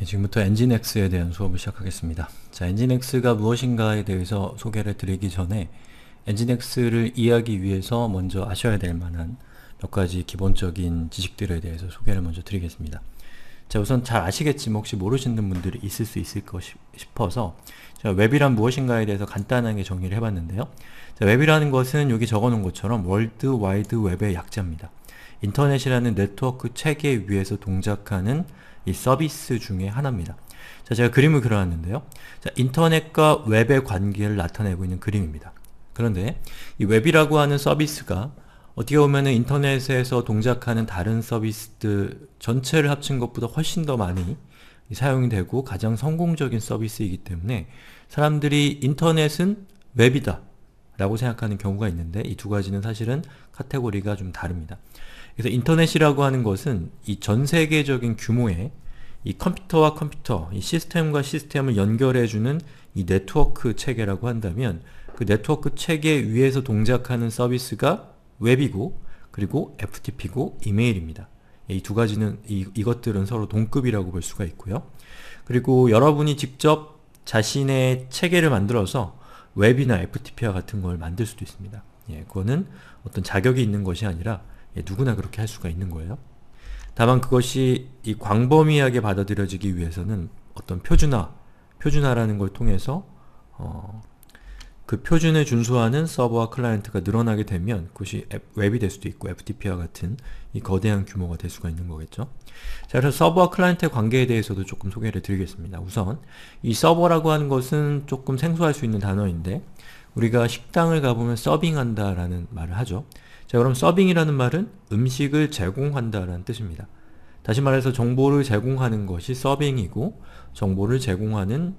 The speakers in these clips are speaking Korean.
예, 지금부터 엔진엑스에 대한 수업을 시작하겠습니다. 자, 엔진X가 무엇인가에 대해서 소개를 드리기 전에 엔진X를 이해하기 위해서 먼저 아셔야 될 만한 몇 가지 기본적인 지식들에 대해서 소개를 먼저 드리겠습니다. 자, 우선 잘 아시겠지만 뭐 혹시 모르시는 분들이 있을 수 있을 것 싶어서 자, 웹이란 무엇인가에 대해서 간단하게 정리를 해봤는데요. 자, 웹이라는 것은 여기 적어놓은 것처럼 월드 와이드 웹의 약자입니다. 인터넷이라는 네트워크 체계 위에서 동작하는 이 서비스 중에 하나입니다. 자, 제가 그림을 그려놨는데요. 자, 인터넷과 웹의 관계를 나타내고 있는 그림입니다. 그런데 이 웹이라고 하는 서비스가 어떻게 보면 인터넷에서 동작하는 다른 서비스들 전체를 합친 것보다 훨씬 더 많이 사용 되고 가장 성공적인 서비스이기 때문에 사람들이 인터넷은 웹이다 라고 생각하는 경우가 있는데 이 두 가지는 사실은 카테고리가 좀 다릅니다. 그래서 인터넷이라고 하는 것은 이 전 세계적인 규모의 이 컴퓨터와 컴퓨터, 이 시스템과 시스템을 연결해주는 이 네트워크 체계라고 한다면 그 네트워크 체계 위에서 동작하는 서비스가 웹이고 그리고 FTP고 이메일입니다. 이 두 가지는 이, 이것들은 서로 동급이라고 볼 수가 있고요. 그리고 여러분이 직접 자신의 체계를 만들어서 웹이나 FTP와 같은 걸 만들 수도 있습니다. 예, 그거는 어떤 자격이 있는 것이 아니라 예, 누구나 그렇게 할 수가 있는 거예요. 다만 그것이 이 광범위하게 받아들여지기 위해서는 어떤 표준화, 표준화라는 걸 통해서 어, 그 표준에 준수하는 서버와 클라이언트가 늘어나게 되면 그것이 웹이 될 수도 있고 FTP와 같은 이 거대한 규모가 될 수가 있는 거겠죠. 자, 그래서 서버와 클라이언트의 관계에 대해서도 조금 소개를 드리겠습니다. 우선 이 서버라고 하는 것은 조금 생소할 수 있는 단어인데 우리가 식당을 가보면 서빙한다라는 말을 하죠. 자 그럼 서빙이라는 말은 음식을 제공한다라는 뜻입니다. 다시 말해서 정보를 제공하는 것이 서빙이고 정보를 제공하는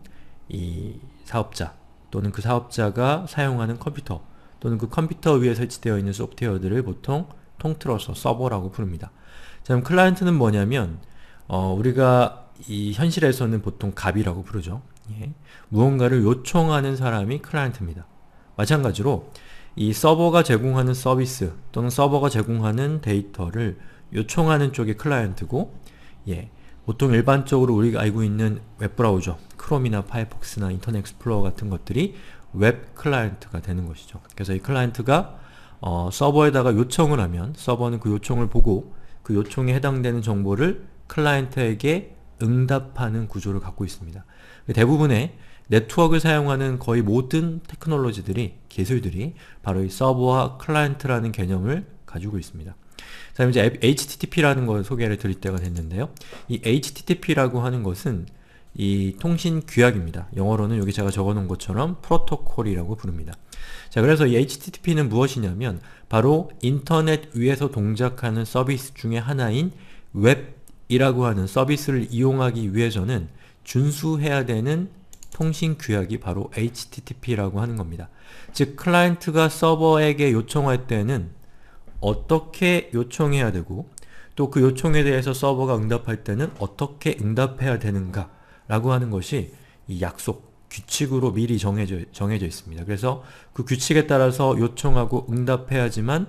이 사업자 또는 그 사업자가 사용하는 컴퓨터 또는 그 컴퓨터 위에 설치되어 있는 소프트웨어들을 보통 통틀어서 서버라고 부릅니다. 자 그럼 클라이언트는 뭐냐면 어, 우리가 이 현실에서는 보통 갑이라고 부르죠. 예. 무언가를 요청하는 사람이 클라이언트입니다. 마찬가지로 이 서버가 제공하는 서비스 또는 서버가 제공하는 데이터를 요청하는 쪽이 클라이언트고 예, 보통 일반적으로 우리가 알고 있는 웹브라우저 크롬이나 파이폭스나 인터넷 익스플로어 같은 것들이 웹 클라이언트가 되는 것이죠. 그래서 이 클라이언트가 어, 서버에다가 요청을 하면 서버는 그 요청을 보고 그 요청에 해당되는 정보를 클라이언트에게 응답하는 구조를 갖고 있습니다. 대부분의 네트워크를 사용하는 거의 모든 테크놀로지들이, 기술들이 바로 이 서버와 클라이언트라는 개념을 가지고 있습니다. 자, 그 이제 HTTP라는 걸 소개를 드릴 때가 됐는데요. 이 HTTP라고 하는 것은 이 통신 규약입니다. 영어로는 여기 제가 적어놓은 것처럼 프로토콜이라고 부릅니다. 자, 그래서 이 HTTP는 무엇이냐면 바로 인터넷 위에서 동작하는 서비스 중의 하나인 웹이라고 하는 서비스를 이용하기 위해서는 준수해야 되는 통신 규약이 바로 HTTP라고 하는 겁니다. 즉 클라이언트가 서버에게 요청할 때는 어떻게 요청해야 되고 또 그 요청에 대해서 서버가 응답할 때는 어떻게 응답해야 되는가 라고 하는 것이 이 약속, 규칙으로 미리 정해져, 정해져 있습니다. 그래서 그 규칙에 따라서 요청하고 응답해야지만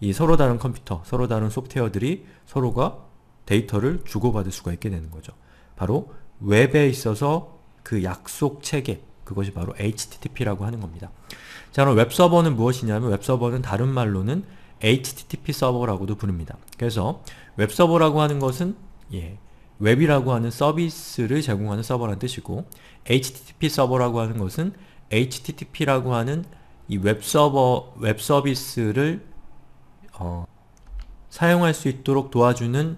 이 서로 다른 컴퓨터, 서로 다른 소프트웨어들이 서로가 데이터를 주고받을 수가 있게 되는 거죠. 바로 웹에 있어서 그 약속 체계 그것이 바로 HTTP라고 하는 겁니다. 자 그럼 웹서버는 무엇이냐면 웹서버는 다른 말로는 HTTP 서버라고도 부릅니다. 그래서 웹서버라고 하는 것은 예, 웹이라고 하는 서비스를 제공하는 서버란 뜻이고 HTTP 서버라고 하는 것은 HTTP라고 하는 이 웹서버, 웹서비스를 어, 사용할 수 있도록 도와주는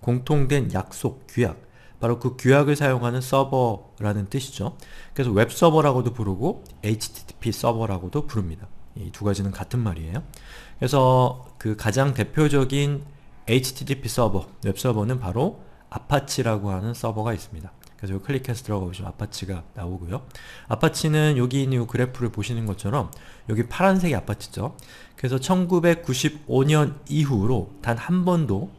공통된 약속, 규약 바로 그 규약을 사용하는 서버라는 뜻이죠. 그래서 웹 서버라고도 부르고 HTTP 서버라고도 부릅니다. 이 두 가지는 같은 말이에요. 그래서 그 가장 대표적인 HTTP 서버, 웹 서버는 바로 아파치라고 하는 서버가 있습니다. 그래서 여기 클릭해서 들어가보시면 아파치가 나오고요. 아파치는 여기 있는 이 그래프를 보시는 것처럼 여기 파란색이 아파치죠. 그래서 1995년 이후로 단 한 번도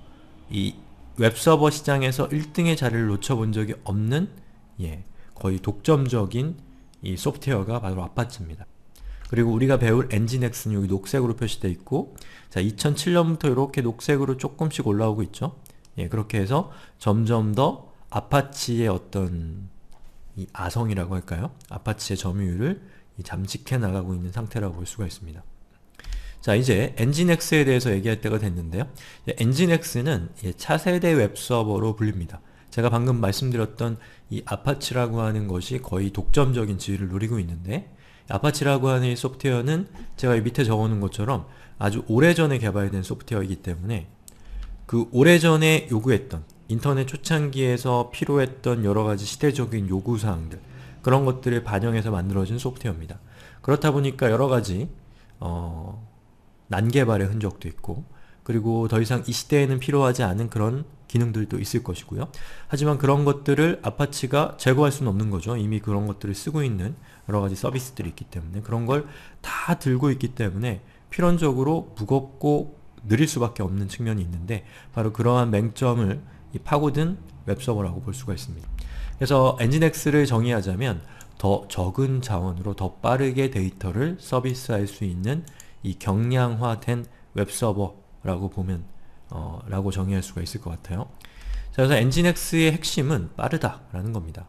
이 웹서버 시장에서 1등의 자리를 놓쳐본 적이 없는 예, 거의 독점적인 이 소프트웨어가 바로 아파트입니다. 그리고 우리가 배울 엔진엑스는 여기 녹색으로 표시되어 있고 자 2007년부터 이렇게 녹색으로 조금씩 올라오고 있죠. 예, 그렇게 해서 점점 더 아파치의 어떤 이 아성이라고 할까요? 아파치의 점유율을 잠식해 나가고 있는 상태라고 볼 수가 있습니다. 자 이제 엔진스에 대해서 얘기할 때가 됐는데요. 엔진스는 차세대 웹서버로 불립니다. 제가 방금 말씀드렸던 이 아파치라고 하는 것이 거의 독점적인 지위를 누리고 있는데 아파치라고 하는 이 소프트웨어는 제가 밑에 적어놓은 것처럼 아주 오래전에 개발된 소프트웨어이기 때문에 그 오래전에 요구했던 인터넷 초창기에서 필요했던 여러가지 시대적인 요구사항들 그런 것들을 반영해서 만들어진 소프트웨어입니다. 그렇다 보니까 여러가지 어, 난개발의 흔적도 있고 그리고 더 이상 이 시대에는 필요하지 않은 그런 기능들도 있을 것이고요. 하지만 그런 것들을 아파치가 제거할 수는 없는 거죠. 이미 그런 것들을 쓰고 있는 여러 가지 서비스들이 있기 때문에 그런 걸 다 들고 있기 때문에 필연적으로 무겁고 느릴 수밖에 없는 측면이 있는데 바로 그러한 맹점을 파고든 웹서버라고 볼 수가 있습니다. 그래서 엔진엑스를 정의하자면 더 적은 자원으로 더 빠르게 데이터를 서비스할 수 있는 이 경량화된 웹서버라고 보면 어, 라고 정의할 수가 있을 것 같아요. 자, 그래서 엔진엑스의 핵심은 빠르다라는 겁니다.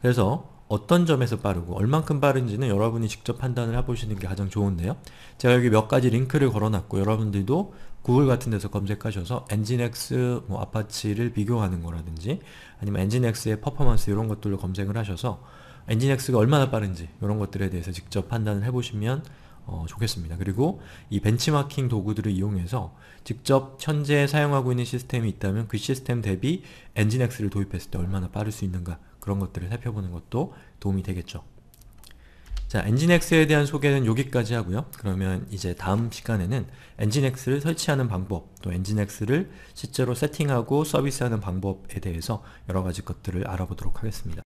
그래서 어떤 점에서 빠르고 얼만큼 빠른지는 여러분이 직접 판단을 해보시는 게 가장 좋은데요. 제가 여기 몇 가지 링크를 걸어놨고 여러분들도 구글 같은 데서 검색하셔서 엔진엑스 뭐 아파치를 비교하는 거라든지 아니면 엔진엑스의 퍼포먼스 이런 것들로 검색을 하셔서 엔진엑스가 얼마나 빠른지 이런 것들에 대해서 직접 판단을 해보시면 어, 좋겠습니다. 그리고 이 벤치마킹 도구들을 이용해서 직접 현재 사용하고 있는 시스템이 있다면 그 시스템 대비 엔진엑스를 도입했을 때 얼마나 빠를 수 있는가 그런 것들을 살펴보는 것도 도움이 되겠죠. 자, 엔진엑스에 대한 소개는 여기까지 하고요. 그러면 이제 다음 시간에는 엔진엑스를 설치하는 방법, 또 엔진엑스를 실제로 세팅하고 서비스하는 방법에 대해서 여러 가지 것들을 알아보도록 하겠습니다.